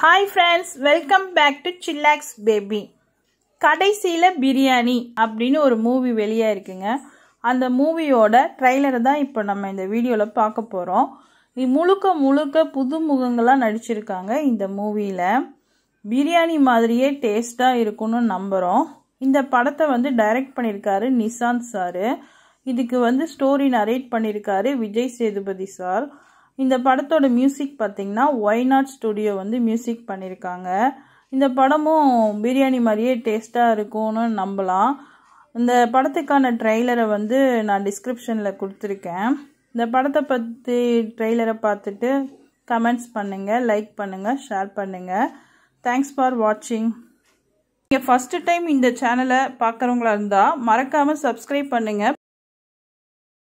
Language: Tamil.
hi friends welcome back to chillax baby கடைசியில் பிரியாணி அப்படின்னு ஒரு மூவி வெளியாக இருக்குங்க அந்த மூவியோட ட்ரெய்லரை தான் இப்போ நம்ம இந்த வீடியோவில் பார்க்க போகிறோம் முழுக்க முழுக்க புது முகங்களாக நடிச்சிருக்காங்க இந்த மூவியில் பிரியாணி மாதிரியே டேஸ்ட்டாக இருக்கும்னு நம்புகிறோம் இந்த படத்தை வந்து டைரக்ட் பண்ணியிருக்காரு நிசாந்த் சாரு இதுக்கு வந்து ஸ்டோரி நரேட் பண்ணியிருக்காரு விஜய் சேதுபதி சார் இந்த படத்தோட மியூசிக் பார்த்தீங்கன்னா ஒய் நாட் ஸ்டுடியோ வந்து மியூசிக் பண்ணியிருக்காங்க இந்த படமும் பிரியாணி மாதிரியே டேஸ்ட்டாக இருக்கும்னு நம்பலாம் இந்த படத்துக்கான ட்ரெய்லரை வந்து நான் டிஸ்கிரிப்ஷனில் கொடுத்துருக்கேன் இந்த படத்தை பற்றி ட்ரெய்லரை பார்த்துட்டு கமெண்ட்ஸ் பண்ணுங்கள் லைக் பண்ணுங்கள் ஷேர் பண்ணுங்கள் தேங்க்ஸ் ஃபார் வாட்சிங் நீங்கள் ஃபஸ்ட்டு டைம் இந்த சேனலை பார்க்குறவங்களா இருந்தால் மறக்காமல் சப்ஸ்கிரைப் பண்ணுங்கள்